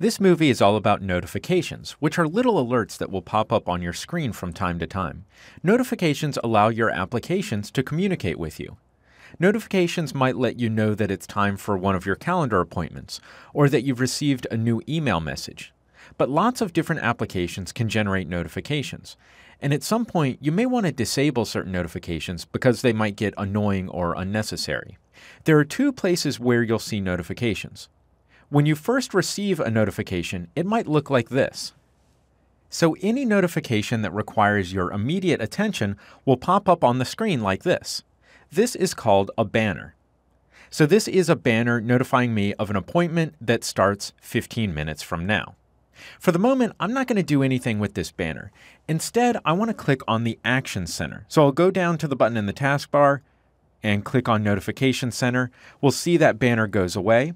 This movie is all about notifications, which are little alerts that will pop up on your screen from time to time. Notifications allow your applications to communicate with you. Notifications might let you know that it's time for one of your calendar appointments, or that you've received a new email message. But lots of different applications can generate notifications. And at some point, you may want to disable certain notifications because they might get annoying or unnecessary. There are two places where you'll see notifications. When you first receive a notification, it might look like this. So any notification that requires your immediate attention will pop up on the screen like this. This is called a banner. So this is a banner notifying me of an appointment that starts 15 minutes from now. For the moment, I'm not going to do anything with this banner. Instead, I want to click on the Action Center. So I'll go down to the button in the taskbar and click on Notification Center. We'll see that banner goes away.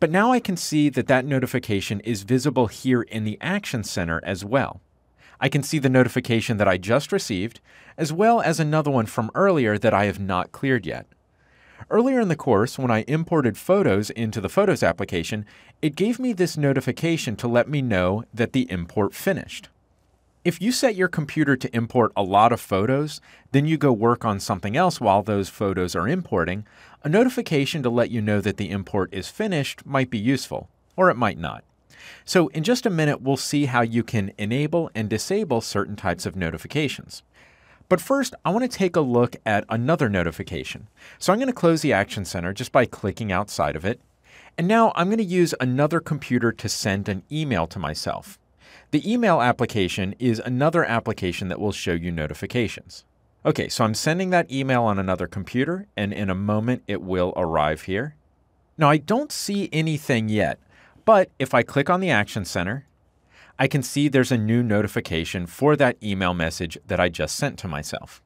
But now I can see that that notification is visible here in the Action Center as well. I can see the notification that I just received, as well as another one from earlier that I have not cleared yet. Earlier in the course, when I imported photos into the Photos application, it gave me this notification to let me know that the import finished. If you set your computer to import a lot of photos, then you go work on something else while those photos are importing, a notification to let you know that the import is finished might be useful, or it might not. So in just a minute, we'll see how you can enable and disable certain types of notifications. But first, I want to take a look at another notification. So I'm going to close the Action Center just by clicking outside of it. And now I'm going to use another computer to send an email to myself. The email application is another application that will show you notifications. Okay, so I'm sending that email on another computer, and in a moment it will arrive here. Now, I don't see anything yet, but if I click on the Action Center, I can see there's a new notification for that email message that I just sent to myself.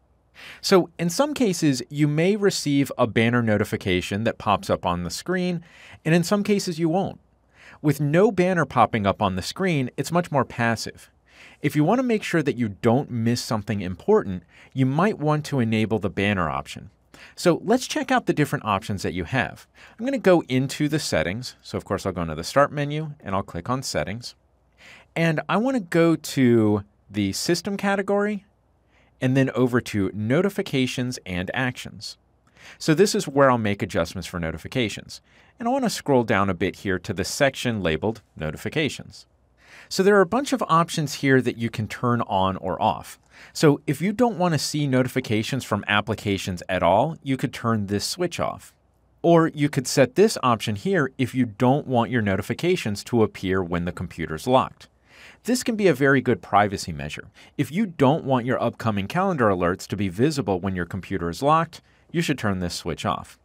So, in some cases, you may receive a banner notification that pops up on the screen, and in some cases, you won't. With no banner popping up on the screen, it's much more passive. If you want to make sure that you don't miss something important, you might want to enable the banner option. So let's check out the different options that you have. I'm going to go into the settings. So of course I'll go into the start menu and I'll click on settings. And I want to go to the system category and then over to notifications and actions. So this is where I'll make adjustments for notifications. And I want to scroll down a bit here to the section labeled notifications. So there are a bunch of options here that you can turn on or off. So if you don't want to see notifications from applications at all, you could turn this switch off. Or you could set this option here if you don't want your notifications to appear when the computer's locked. This can be a very good privacy measure. If you don't want your upcoming calendar alerts to be visible when your computer is locked, you should turn this switch off.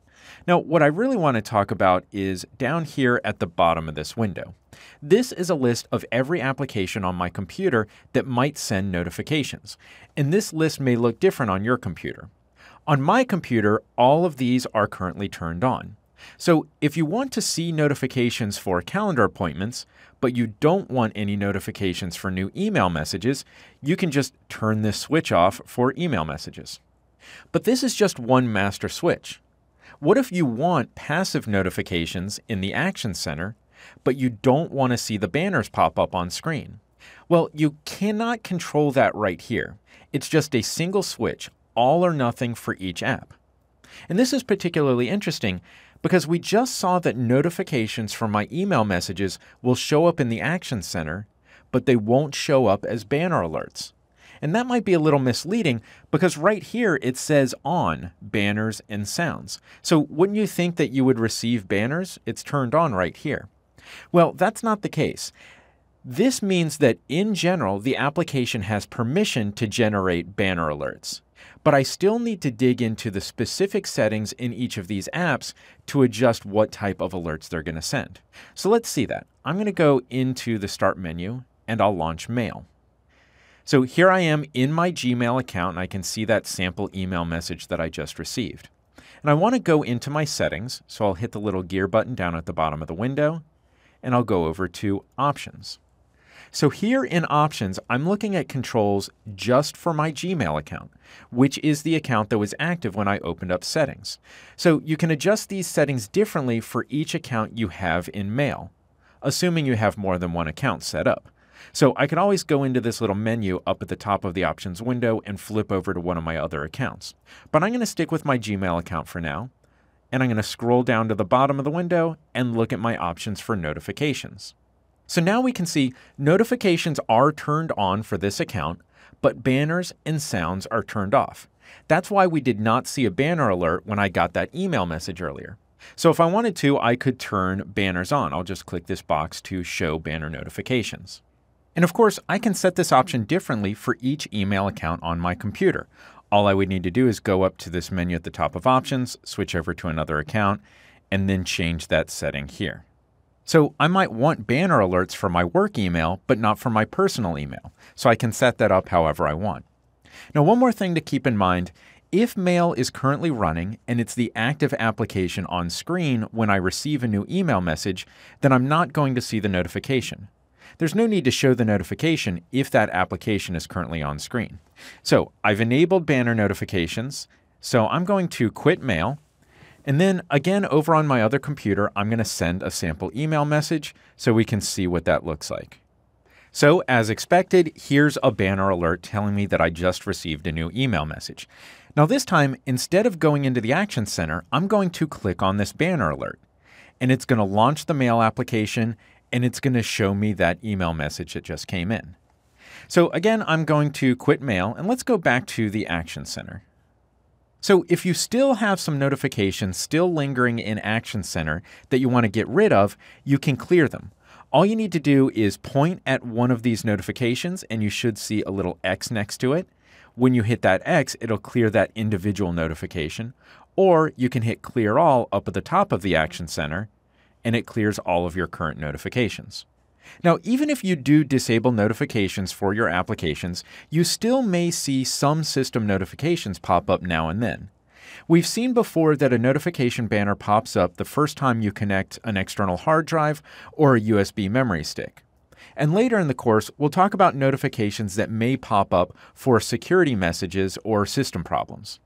Now, what I really want to talk about is down here at the bottom of this window. This is a list of every application on my computer that might send notifications, and this list may look different on your computer. On my computer, all of these are currently turned on. So if you want to see notifications for calendar appointments, but you don't want any notifications for new email messages, you can just turn this switch off for email messages. But this is just one master switch. What if you want passive notifications in the Action Center, but you don't want to see the banners pop up on screen? Well, you cannot control that right here. It's just a single switch, all or nothing for each app. And this is particularly interesting because we just saw that notifications from my email messages will show up in the Action Center, but they won't show up as banner alerts. And that might be a little misleading because right here it says on banners and sounds. So wouldn't you think that you would receive banners? It's turned on right here. Well, that's not the case. This means that in general, the application has permission to generate banner alerts. But I still need to dig into the specific settings in each of these apps to adjust what type of alerts they're going to send. So let's see that. I'm going to go into the Start menu and I'll launch Mail. So here I am in my Gmail account and I can see that sample email message that I just received. And I want to go into my settings, so I'll hit the little gear button down at the bottom of the window and I'll go over to options. So here in options, I'm looking at controls just for my Gmail account, which is the account that was active when I opened up settings. So you can adjust these settings differently for each account you have in Mail, assuming you have more than one account set up. So I can always go into this little menu up at the top of the options window and flip over to one of my other accounts. But I'm going to stick with my Gmail account for now, and I'm going to scroll down to the bottom of the window and look at my options for notifications. So now we can see notifications are turned on for this account, but banners and sounds are turned off. That's why we did not see a banner alert when I got that email message earlier. So if I wanted to, I could turn banners on. I'll just click this box to show banner notifications. And of course, I can set this option differently for each email account on my computer. All I would need to do is go up to this menu at the top of options, switch over to another account, and then change that setting here. So I might want banner alerts for my work email, but not for my personal email. So I can set that up however I want. Now, one more thing to keep in mind, if Mail is currently running and it's the active application on screen when I receive a new email message, then I'm not going to see the notification there's no need to show the notification if that application is currently on screen. So I've enabled banner notifications. So I'm going to quit mail. And then again, over on my other computer, I'm going to send a sample email message so we can see what that looks like. So as expected, here's a banner alert telling me that I just received a new email message. Now this time, instead of going into the Action Center, I'm going to click on this banner alert. And it's going to launch the mail application and it's going to show me that email message that just came in. So again, I'm going to quit mail and let's go back to the Action Center. So if you still have some notifications still lingering in Action Center that you want to get rid of, you can clear them. All you need to do is point at one of these notifications and you should see a little X next to it. When you hit that X, it'll clear that individual notification. Or you can hit clear all up at the top of the Action Center and it clears all of your current notifications. Now, even if you do disable notifications for your applications, you still may see some system notifications pop up now and then. We've seen before that a notification banner pops up the first time you connect an external hard drive or a USB memory stick. And later in the course, we'll talk about notifications that may pop up for security messages or system problems.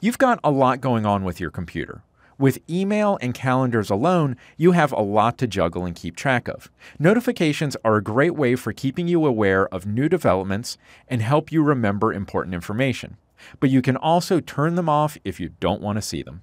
You've got a lot going on with your computer. With email and calendars alone, you have a lot to juggle and keep track of. Notifications are a great way for keeping you aware of new developments and help you remember important information. But you can also turn them off if you don't want to see them.